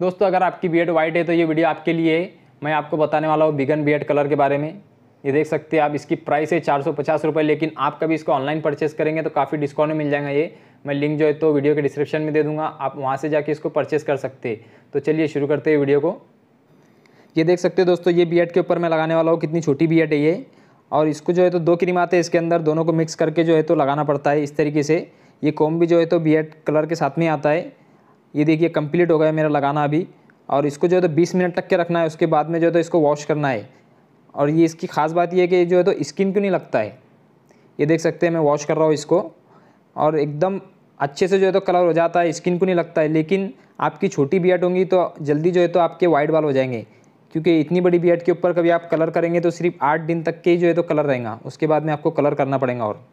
दोस्तों अगर आपकी बी एड वाइट है तो ये वीडियो आपके लिए है मैं आपको बताने वाला हूँ बिगन बी कलर के बारे में ये देख सकते हैं आप इसकी प्राइस है चार सौ लेकिन आप कभी इसको ऑनलाइन परचेस करेंगे तो काफ़ी डिस्काउंट में मिल जाएगा ये मैं लिंक जो है तो वीडियो के डिस्क्रिप्शन में दे दूँगा आप वहाँ से जाके इसको परचेस कर सकते हैं तो चलिए शुरू करते हैं वीडियो को ये देख सकते हैं दोस्तों ये बी के ऊपर मैं लगाने वाला हूँ कितनी छोटी बी है ये और इसको जो है तो दो क्रीम आते हैं इसके अंदर दोनों को मिक्स करके जो है तो लगाना पड़ता है इस तरीके से ये कॉम भी जो है तो बी कलर के साथ में आता है ये देखिए कंप्लीट हो गया मेरा लगाना अभी और इसको जो है तो बीस मिनट तक के रखना है उसके बाद में जो है तो इसको वॉश करना है और ये इसकी ख़ास बात यह है कि जो है तो स्किन क्यों नहीं लगता है ये देख सकते हैं मैं वॉश कर रहा हूँ इसको और एकदम अच्छे से जो है तो कलर हो जाता है स्किन को नहीं लगता है लेकिन आपकी छोटी बियड होंगी तो जल्दी जो है तो आपके वाइट बाल हो जाएंगे क्योंकि इतनी बड़ी बियड के ऊपर कभी आप कलर करेंगे तो सिर्फ आठ दिन तक के ही जो है तो कलर रहेगा उसके बाद में आपको कलर करना पड़ेगा और